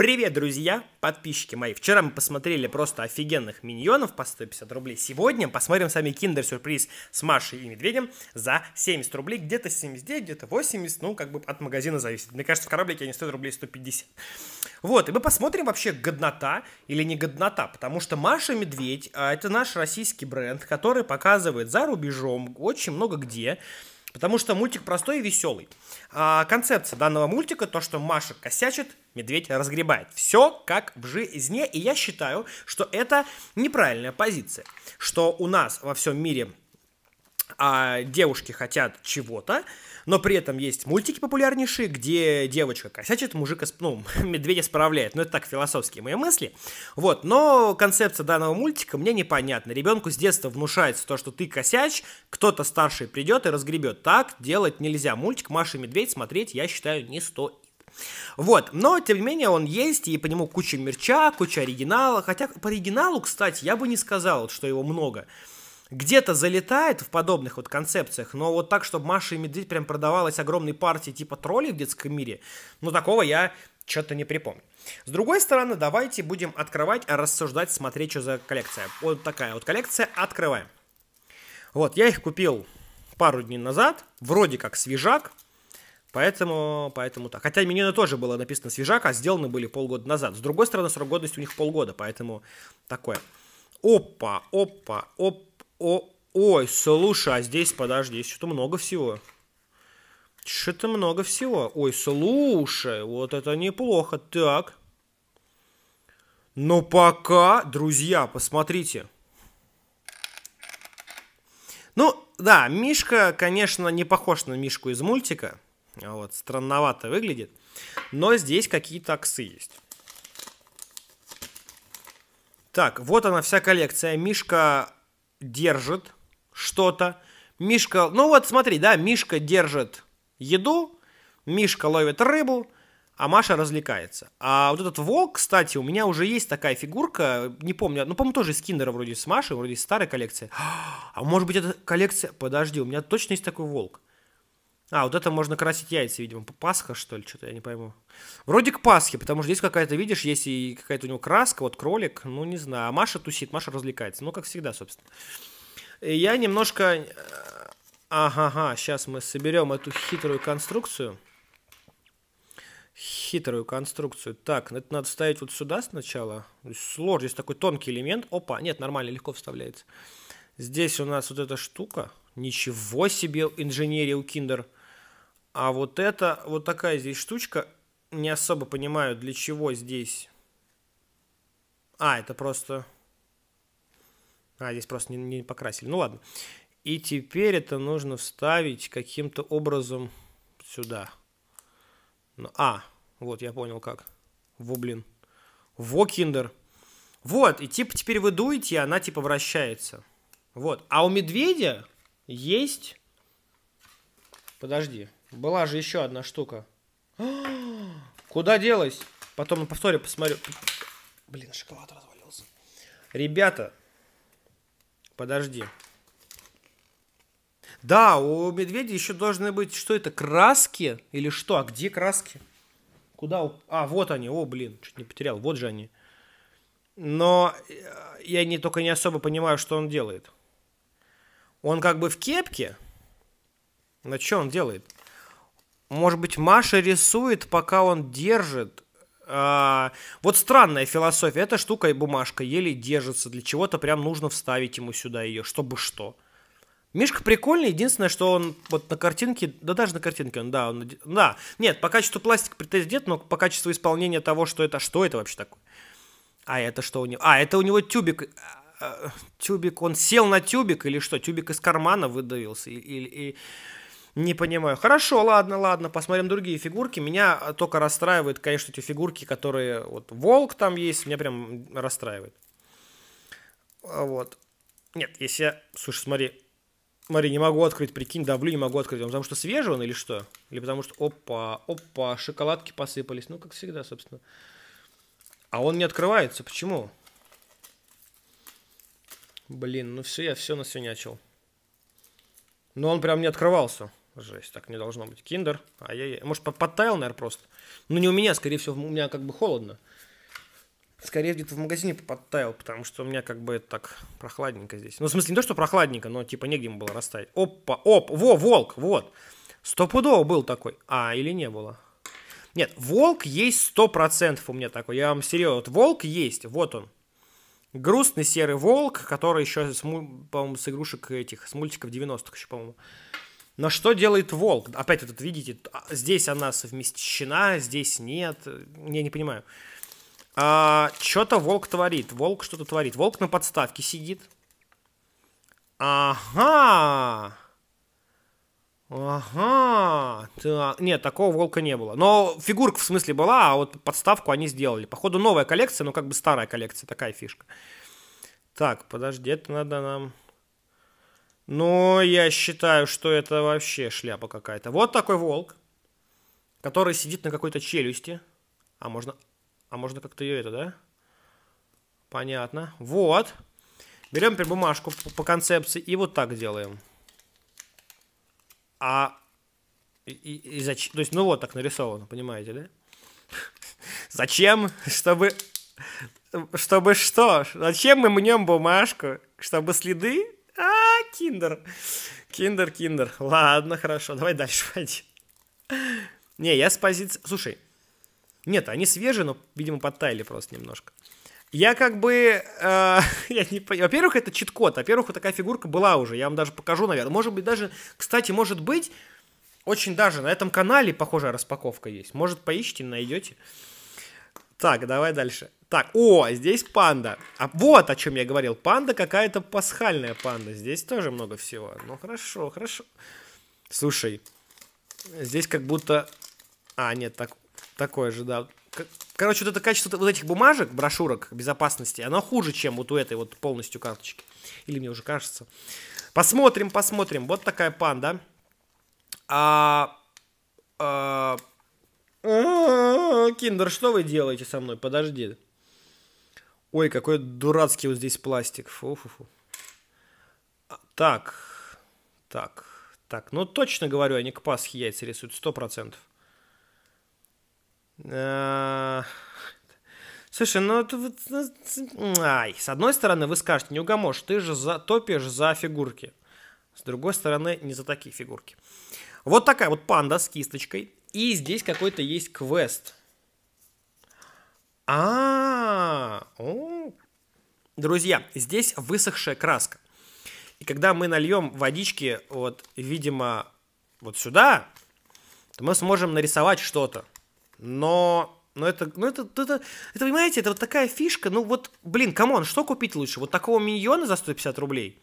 Привет, друзья, подписчики мои. Вчера мы посмотрели просто офигенных миньонов по 150 рублей. Сегодня посмотрим сами киндер-сюрприз с Машей и Медведем за 70 рублей. Где-то 79, где-то 80, ну, как бы от магазина зависит. Мне кажется, в кораблике они стоят рублей 150. Вот, и мы посмотрим вообще годнота или не годнота, потому что Маша и Медведь а, это наш российский бренд, который показывает за рубежом очень много где. Потому что мультик простой и веселый. А концепция данного мультика, то, что Маша косячит, медведь разгребает. Все как в жизни, и я считаю, что это неправильная позиция, что у нас во всем мире а девушки хотят чего-то, но при этом есть мультики популярнейшие, где девочка косячит, мужик, ну, медведя справляет. Ну, это так, философские мои мысли. Вот, но концепция данного мультика мне непонятна. Ребенку с детства внушается то, что ты косяч, кто-то старший придет и разгребет. Так делать нельзя. Мультик «Маша и медведь» смотреть, я считаю, не стоит. Вот, но, тем не менее, он есть, и по нему куча мерча, куча оригинала. Хотя по оригиналу, кстати, я бы не сказал, что его много. Где-то залетает в подобных вот концепциях, но вот так, чтобы Маша и Медведь прям продавалась огромной партии типа троллей в детском мире, ну такого я что-то не припомню. С другой стороны, давайте будем открывать, рассуждать, смотреть, что за коллекция. Вот такая вот коллекция, открываем. Вот, я их купил пару дней назад, вроде как свежак, Поэтому, поэтому так. Хотя Минина тоже было написано свежак, а сделаны были полгода назад. С другой стороны, срок годности у них полгода, поэтому такое. Опа, опа, оп, о, ой, слушай, а здесь, подожди, что-то много всего. Что-то много всего. Ой, слушай, вот это неплохо. Так. Но пока, друзья, посмотрите. Ну, да, Мишка, конечно, не похож на Мишку из мультика. А вот, странновато выглядит. Но здесь какие-то аксы есть. Так, вот она вся коллекция. Мишка держит что-то. Мишка, ну вот смотри, да, Мишка держит еду, Мишка ловит рыбу, а Маша развлекается. А вот этот волк, кстати, у меня уже есть такая фигурка, не помню, ну, по-моему, тоже из Киндера вроде с Машей, вроде из старой коллекции. А может быть, это коллекция... Подожди, у меня точно есть такой волк. А, вот это можно красить яйца, видимо. Пасха, что ли, что-то я не пойму. Вроде к Пасхе, потому что здесь какая-то, видишь, есть и какая-то у него краска, вот кролик, ну не знаю. А Маша тусит, Маша развлекается. Ну, как всегда, собственно. И я немножко... Э, ага, ага, сейчас мы соберем эту хитрую конструкцию. Хитрую конструкцию. Так, ну, это надо ставить вот сюда сначала. Сложно, здесь такой тонкий элемент. Опа, нет, нормально, легко вставляется. Здесь у нас вот эта штука. Ничего себе инженерия у киндер. Kinder а вот это, вот такая здесь штучка, не особо понимаю, для чего здесь. А, это просто... А, здесь просто не, не покрасили. Ну ладно. И теперь это нужно вставить каким-то образом сюда. Ну, а, вот я понял как. Во, блин. Во, киндер. Вот, и типа теперь вы дуете, и она типа вращается. Вот. А у медведя есть... Подожди. Была же еще одна штука. Куда делась? Потом на повторе посмотрю. Блин, шоколад развалился. Ребята, подожди. Да, у медведя еще должны быть, что это, краски или что? А где краски? Куда? А, вот они, о, блин, чуть не потерял, вот же они. Но э, я не, только не особо понимаю, что он делает. Он как бы в кепке, На что он делает? Может быть, Маша рисует, пока он держит. А, вот странная философия. Эта штука и бумажка еле держится. Для чего-то прям нужно вставить ему сюда ее, чтобы что. Мишка прикольный, единственное, что он вот на картинке, да даже на картинке он, да, он, да, нет, по качеству пластика претензий но по качеству исполнения того, что это, что это вообще такое? А это что у него? А, это у него тюбик, э, тюбик, он сел на тюбик или что? Тюбик из кармана выдавился или... и? или не понимаю. Хорошо, ладно, ладно, посмотрим другие фигурки. Меня а, только расстраивают, конечно, эти фигурки, которые... Вот волк там есть, меня прям расстраивает. А вот. Нет, если я... Слушай, смотри. Смотри, не могу открыть, прикинь, давлю, не могу открыть. Потому что свежий он или что? Или потому что... Опа, опа, шоколадки посыпались. Ну, как всегда, собственно. А он не открывается. Почему? Блин, ну все, я все на все насвинячил. Но он прям не открывался. Жесть, так не должно быть. Киндер. а я, яй Может, подтаял, наверное, просто. Ну, не у меня, скорее всего, у меня как бы холодно. Скорее, где-то в магазине подтаял, потому что у меня как бы это так прохладненько здесь. Ну, в смысле, не то, что прохладненько, но типа негде ему было растаять. Опа, оп, во, волк, вот. Стопудово был такой. А, или не было? Нет, волк есть сто процентов у меня такой. Я вам серьезно, вот волк есть, вот он. Грустный серый волк, который еще, по-моему, с игрушек этих, с мультиков 90-х еще, по-моему. Но что делает волк? Опять этот, видите, а, здесь она совмещена, здесь нет. Э, я не понимаю. А, что-то волк творит. Волк что-то творит. Волк на подставке сидит. Ага. Ага. Так. Нет, такого волка не было. Но фигурка в смысле была, а вот подставку они сделали. Походу новая коллекция, но как бы старая коллекция. Такая фишка. Так, подожди, это надо нам... Но я считаю, что это вообще шляпа какая-то. Вот такой волк, который сидит на какой-то челюсти. А можно, а можно как-то ее это, да? Понятно. Вот. Берем теперь бумажку по, по концепции и вот так делаем. А и, и, и зачем? То есть, ну вот так нарисовано, понимаете, да? Зачем? Чтобы... Чтобы что? Зачем мы мнем бумажку? Чтобы следы а, киндер. Киндер, киндер. Ладно, хорошо, давай дальше пойдем. Не, я с позиции... Слушай, нет, они свежие, но, видимо, подтаяли просто немножко. Я как бы... Э, я не понимаю. Во-первых, это чит-код. Во-первых, вот такая фигурка была уже. Я вам даже покажу, наверное. Может быть, даже... Кстати, может быть, очень даже на этом канале похожая распаковка есть. Может, поищите, найдете. Так, давай дальше. Так, о, здесь панда. А вот о чем я говорил. Панда какая-то пасхальная панда. Здесь тоже много всего. Ну хорошо, хорошо. Слушай, здесь как будто... А, нет, так, такое же, да. Короче, вот это качество вот этих бумажек, брошюрок безопасности, оно хуже, чем вот у этой вот полностью карточки. Или мне уже кажется. Посмотрим, посмотрим. Вот такая панда. А, а, киндер, а, что вы делаете со мной? Подожди. Ой, какой дурацкий вот здесь пластик. Фу-фу-фу. А, так, так, так. Ну, точно говорю, они к Пасхе яйца рисуют, сто процентов. А, слушай, ну это вот... Ну, ай, с одной стороны, вы скажете, не угомошь, ты же за, топишь за фигурки. С другой стороны, не за такие фигурки. Вот такая вот панда с кисточкой. И здесь какой-то есть квест. А, друзья, здесь высохшая краска. И когда мы нальем водички, вот, видимо, вот сюда, то мы сможем нарисовать что-то. Но, но это, ну это, это, это, это, понимаете, это вот такая фишка. Ну вот, блин, камон, что купить лучше? Вот такого миньона за 150 рублей?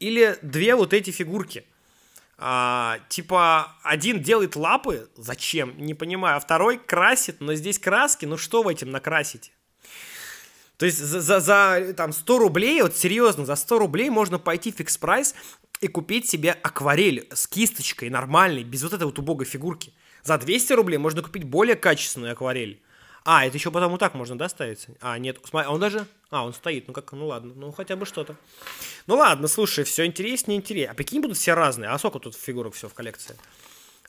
Или две вот эти фигурки – а, типа, один делает лапы, зачем, не понимаю, а второй красит, но здесь краски, ну что в этом накрасить? То есть за, за, за там, 100 рублей, вот серьезно, за 100 рублей можно пойти в фикс-прайс и купить себе акварель с кисточкой нормальной, без вот этой вот убогой фигурки. За 200 рублей можно купить более качественную акварель. А, это еще потому так можно, да, ставить? А, нет, смотри, а он даже... А, он стоит, ну как, ну ладно, ну хотя бы что-то. Ну ладно, слушай, все интереснее, интереснее. А прикинь, будут все разные. А сколько тут фигурок все в коллекции?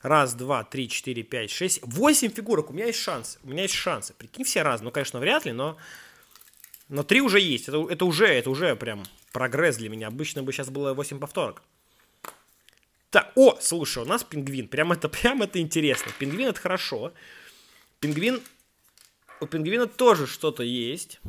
Раз, два, три, четыре, пять, шесть, восемь фигурок. У меня есть шанс, у меня есть шансы. Прикинь, все разные. Ну, конечно, вряд ли, но... Но три уже есть. Это, это уже, это уже прям прогресс для меня. Обычно бы сейчас было 8 повторок. Так, о, слушай, у нас пингвин. Прям это, прям это интересно. Пингвин это хорошо. Пингвин у пингвина тоже что-то есть.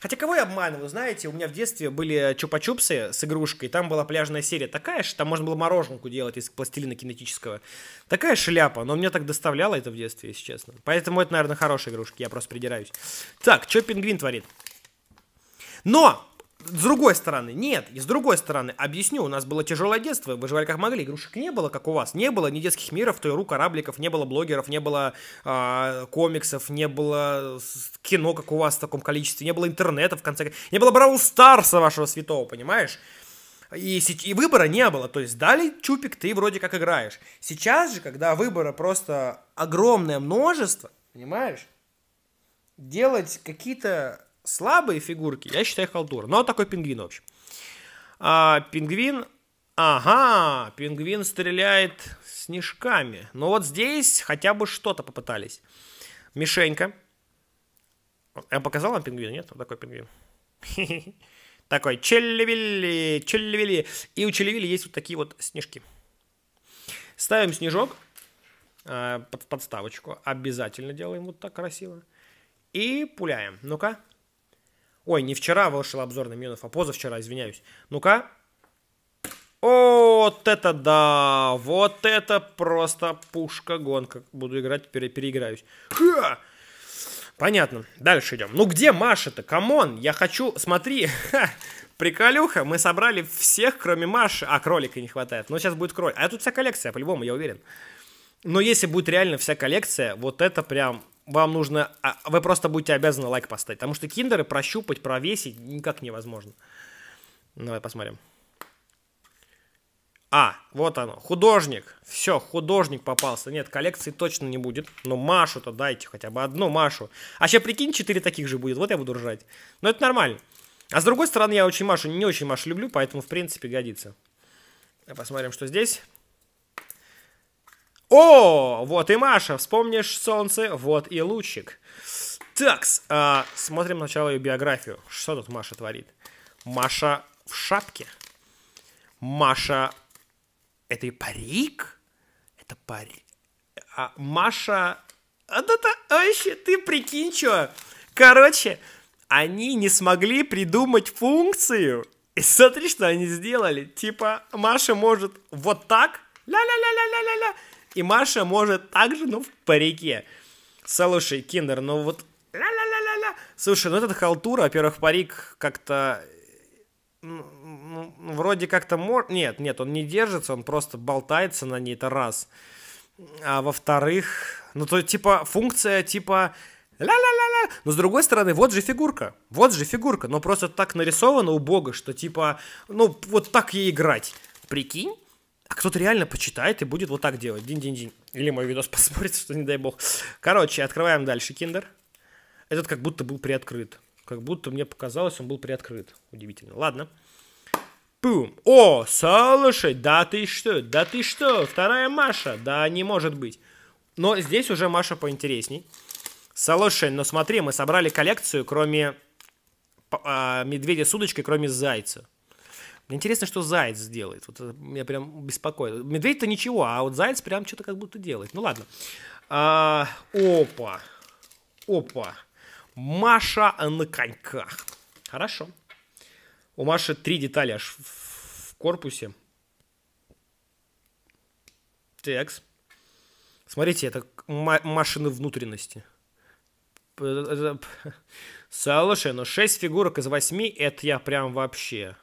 Хотя кого я обманываю, знаете, у меня в детстве были чупа-чупсы с игрушкой, там была пляжная серия такая же, там можно было мороженку делать из пластилина кинетического. Такая шляпа, но мне так доставляло это в детстве, если честно. Поэтому это, наверное, хорошие игрушки. я просто придираюсь. Так, что пингвин творит? Но! С другой стороны, нет, и с другой стороны, объясню, у нас было тяжелое детство, выживали как могли, игрушек не было, как у вас, не было ни детских миров, Тойру, корабликов, не было блогеров, не было э, комиксов, не было кино, как у вас в таком количестве, не было интернета, в конце концов, не было Брау Старса вашего святого, понимаешь? И, и выбора не было, то есть дали чупик, ты вроде как играешь. Сейчас же, когда выбора просто огромное множество, понимаешь, делать какие-то слабые фигурки, я считаю их халтура. Ну, Но такой пингвин, в общем. А, пингвин, ага, пингвин стреляет снежками. Но ну, вот здесь хотя бы что-то попытались. Мишенька. Я показал вам пингвина, нет? Вот такой пингвин. Такой челливили, челливили. И у челливили есть вот такие вот снежки. Ставим снежок а, под подставочку. Обязательно делаем вот так красиво. И пуляем. Ну-ка. Ой, не вчера вышел обзор на миньонов, а позавчера, извиняюсь. Ну-ка. вот это да! Вот это просто пушка-гонка. Буду играть, пере переиграюсь. Ха! Понятно. Дальше идем. Ну где Маша-то? Камон, я хочу... Смотри, ха, приколюха, мы собрали всех, кроме Маши. А, кролика не хватает. Но сейчас будет кролик. А тут вся коллекция, по-любому, я уверен. Но если будет реально вся коллекция, вот это прям вам нужно... А, вы просто будете обязаны лайк поставить, потому что киндеры прощупать, провесить никак невозможно. Давай посмотрим. А, вот оно, художник. Все, художник попался. Нет, коллекции точно не будет. Но ну, Машу-то дайте хотя бы одну Машу. А сейчас прикинь, четыре таких же будет. Вот я буду ржать. Но это нормально. А с другой стороны, я очень Машу, не очень Машу люблю, поэтому, в принципе, годится. Посмотрим, что здесь. О, вот и Маша, вспомнишь солнце, вот и лучик. Так, а, смотрим сначала ее биографию. Что тут Маша творит? Маша в шапке. Маша... Это и парик? Это парик. А Маша... А да да, вообще, ты прикинь, что? Короче, они не смогли придумать функцию. И смотри, что они сделали. Типа, Маша может вот так, ля-ля-ля-ля-ля-ля-ля, и Маша может также, ну в парике. Слушай, Киндер, ну вот... Ла-ла-ла-ла-ла. Слушай, ну этот халтура, во-первых, парик как-то... Ну, вроде как-то мор... Нет, нет, он не держится, он просто болтается на ней, это раз. А во-вторых, ну то типа функция типа ла-ла-ла-ла. Но с другой стороны, вот же фигурка, вот же фигурка, но просто так нарисована убого, что типа, ну вот так ей играть. Прикинь? А кто-то реально почитает и будет вот так делать. Динь-динь-динь. Или мой видос посмотрит, что не дай бог. Короче, открываем дальше киндер. Этот как будто был приоткрыт. Как будто мне показалось, он был приоткрыт. Удивительно. Ладно. Пум. О, слушай, да ты что, да ты что, вторая Маша, да не может быть. Но здесь уже Маша поинтересней. Слушай, но ну смотри, мы собрали коллекцию, кроме э, медведя с удочкой, кроме зайца интересно, что заяц сделает. Вот это меня прям беспокоит. Медведь-то ничего, а вот заяц прям что-то как будто делает. Ну ладно. А, опа. Опа. Маша на коньках. Хорошо. У Маши три детали аж в корпусе. Текс. Смотрите, это Машины внутренности. но ну Шесть фигурок из восьми, это я прям вообще...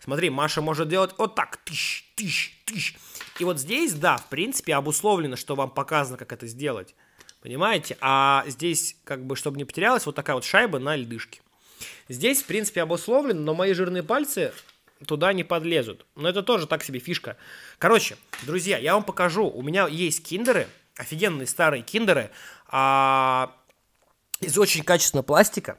Смотри, Маша может делать вот так. Тыщ, тыщ, тыщ. И вот здесь, да, в принципе, обусловлено, что вам показано, как это сделать. Понимаете? А здесь, как бы, чтобы не потерялась, вот такая вот шайба на льдышке. Здесь, в принципе, обусловлено, но мои жирные пальцы туда не подлезут. Но это тоже так себе фишка. Короче, друзья, я вам покажу. У меня есть киндеры, офигенные старые киндеры, а, из очень качественного пластика.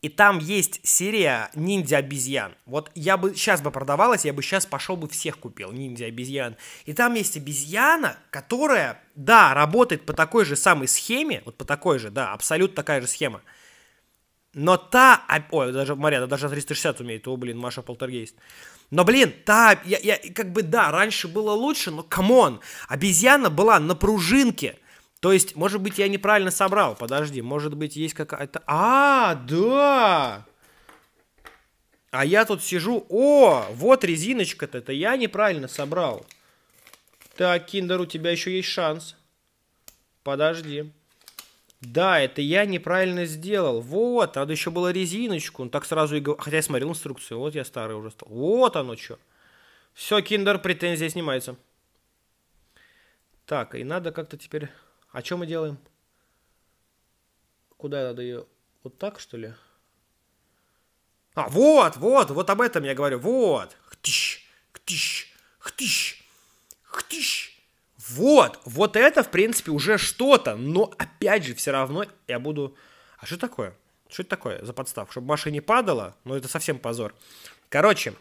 И там есть серия ниндзя-обезьян. Вот я бы сейчас бы продавалась, я бы сейчас пошел бы всех купил, ниндзя-обезьян. И там есть обезьяна, которая, да, работает по такой же самой схеме, вот по такой же, да, абсолютно такая же схема. Но та... Ой, даже, Мария, даже 360 умеет. О, блин, Маша Полтергейст. Но, блин, та... Я, я, как бы, да, раньше было лучше, но, камон, обезьяна была на пружинке. То есть, может быть, я неправильно собрал. Подожди, может быть, есть какая-то... А, да! А я тут сижу... О, вот резиночка-то. Это я неправильно собрал. Так, Киндер, у тебя еще есть шанс. Подожди. Да, это я неправильно сделал. Вот, надо еще было резиночку. Он так сразу и говорил. Хотя я смотрел инструкцию. Вот я старый уже стал. Вот оно что. Все, Киндер, претензия снимается. Так, и надо как-то теперь... А что мы делаем? Куда надо ее? Вот так, что ли? А, вот, вот, вот об этом я говорю. Вот. Хтыщ, хтыщ, хтыщ, хтыщ. Вот, вот это, в принципе, уже что-то. Но, опять же, все равно я буду... А что такое? Что это такое за подставка, Чтобы Маша не падала? Ну, это совсем позор. Короче,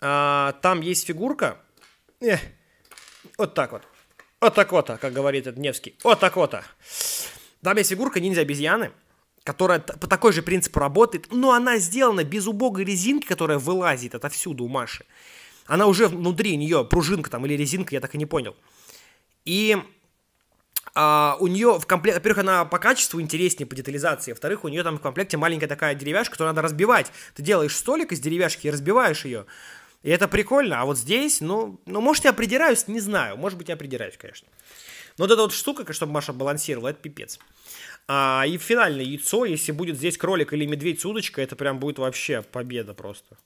а, там есть фигурка. Эх, вот так вот. Вот так вот, как говорит этот Невский. Вот так вот. Там есть фигурка ниндзя-обезьяны, которая по такой же принципу работает, но она сделана без убогой резинки, которая вылазит отовсюду у Маши. Она уже внутри нее, пружинка там или резинка, я так и не понял. И а, у нее в комплекте, во-первых, она по качеству интереснее, по детализации, во-вторых, у нее там в комплекте маленькая такая деревяшка, которую надо разбивать. Ты делаешь столик из деревяшки и разбиваешь ее. И это прикольно, а вот здесь, ну, ну, может, я придираюсь, не знаю, может быть, я придираюсь, конечно. Но вот эта вот штука, чтобы Маша балансировала, это пипец. А, и финальное яйцо, если будет здесь кролик или медведь с удочкой, это прям будет вообще победа просто.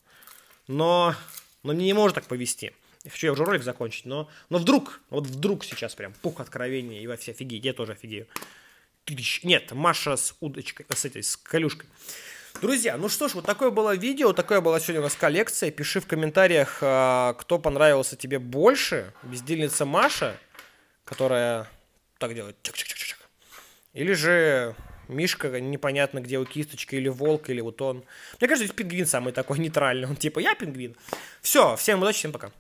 Но, но мне не может так повести. хочу я уже ролик закончить, но, но вдруг, вот вдруг сейчас прям пух откровения и вообще все офигеть, я тоже офигею. Нет, Маша с удочкой, э, с этой, с колюшкой. Друзья, ну что ж, вот такое было видео, такое была сегодня у нас коллекция. Пиши в комментариях, а, кто понравился тебе больше. Бездельница Маша, которая так делает. Чик -чик -чик или же Мишка, непонятно где у кисточки, или волк, или вот он. Мне кажется, пингвин самый такой нейтральный. Он типа, я пингвин. Все, всем удачи, всем пока.